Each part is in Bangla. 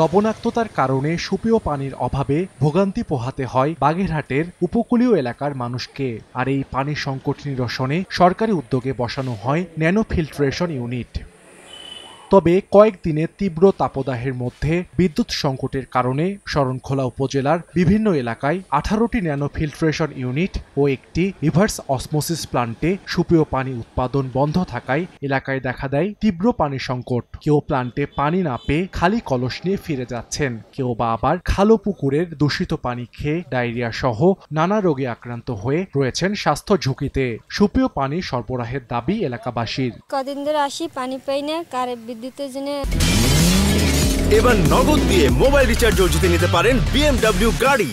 লবণাক্ততার কারণে সুপেয় পানির অভাবে ভোগান্তি পোহাতে হয় বাগেরহাটের উপকূলীয় এলাকার মানুষকে আর এই পানি সংকট নিরসনে সরকারি উদ্যোগে বসানো হয় ন্যানো ফিল্ট্রেশন ইউনিট তবে কয়েকদিনে তীব্র তাপদাহের মধ্যে বিদ্যুৎ সংকটের কারণে শরণখোলা উপজেলার বিভিন্ন এলাকায় আঠারোটি ন্যানো ফিল্ট্রেশন ইউনিট ও একটি রিভার্স অসমোসিস প্লান্টে সুপেয় পানি উৎপাদন বন্ধ থাকায় এলাকায় দেখা দেয় তীব্র পানি সংকট কেউ প্লান্টে পানি না পেয়ে খালি কলস নিয়ে ফিরে যাচ্ছেন কেউ বা আবার খালো পুকুরের দূষিত পানি খেয়ে ডায়রিয়া সহ নানা রোগে আক্রান্ত হয়ে রয়েছেন স্বাস্থ্য ঝুঁকিতে সুপেয় পানি সরবরাহের দাবি এলাকাবাসীর কদিন ধরে আসি পানি পাই না কারে এবার নগদ দিয়ে মোবাইল রিচার্জও জিতে নিতে পারেন বিএমডব্লিউ গাড়ি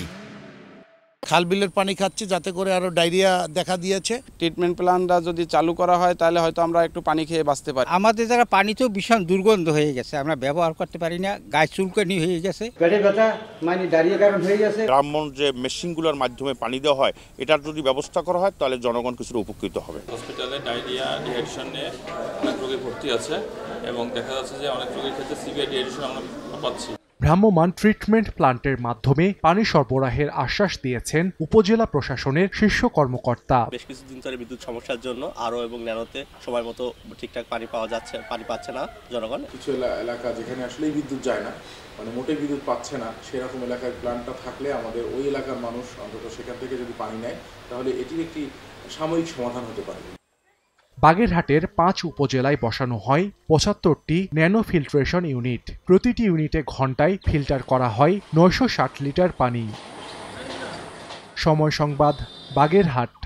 খাল বিলের পানি খাচ্ছি যাতে করে আরো ডায়রিয়া দেখা দিয়েছে ট্রিটমেন্ট প্ল্যানটা যদি চালু করা হয় তাহলে হয়তো আমরা একটু পানি খেয়ে বাঁচতে পারি আমাদের যারা পানি তো ভীষণ দুর্গন্ধ হয়ে গেছে আমরা ব্যবহার করতে পারি না গায়ে চুলকানি হয়ে গেছে পেটে ব্যথা মানে ডায়রিয়া কারণ হয়ে গেছে ব্রাহ্মণ যে মেশিনগুলোর মাধ্যমে পানি দেওয়া হয় এটার যদি ব্যবস্থা করা হয় তাহলে জনগণ কিছু উপকৃত হবে হসপিটালে ডায়রিয়া ডিহাইড্রেশন নিয়ে অনেক রোগী ভর্তি আছে এবং দেখা যাচ্ছে যে অনেক রোগীর ক্ষেত্রে সিভিয়ার ডিহাইড্রেশন আমরা পাচ্ছি ভ্রাম্যমান ট্রিটমেন্ট প্লান্টের মাধ্যমে পানি সরবরাহের আশ্বাস দিয়েছেন উপজেলা প্রশাসনের শীর্ষ কর্মকর্তা বেশ কিছুদিন ধরে বিদ্যুৎ সমস্যার জন্য আরও এবং ন্যানোতে সময় মতো ঠিকঠাক পানি পাওয়া যাচ্ছে পানি পাচ্ছে না জনগণ কিছু এলাকা যেখানে আসলেই বিদ্যুৎ যায় না মানে মোটে বিদ্যুৎ পাচ্ছে না সেরকম এলাকায় প্ল্যান্টটা থাকলে আমাদের ওই এলাকার মানুষ অন্তত সেখান থেকে যদি পানি নেয় তাহলে এটির একটি সাময়িক সমাধান হতে পারে বাগেরহাটের পাঁচ উপজেলায় বসানো হয় পঁচাত্তরটি ন্যানো ফিল্ট্রেশন ইউনিট প্রতিটি ইউনিটে ঘন্টায় ফিল্টার করা হয় নয়শো লিটার পানি সময় সংবাদ বাগেরহাট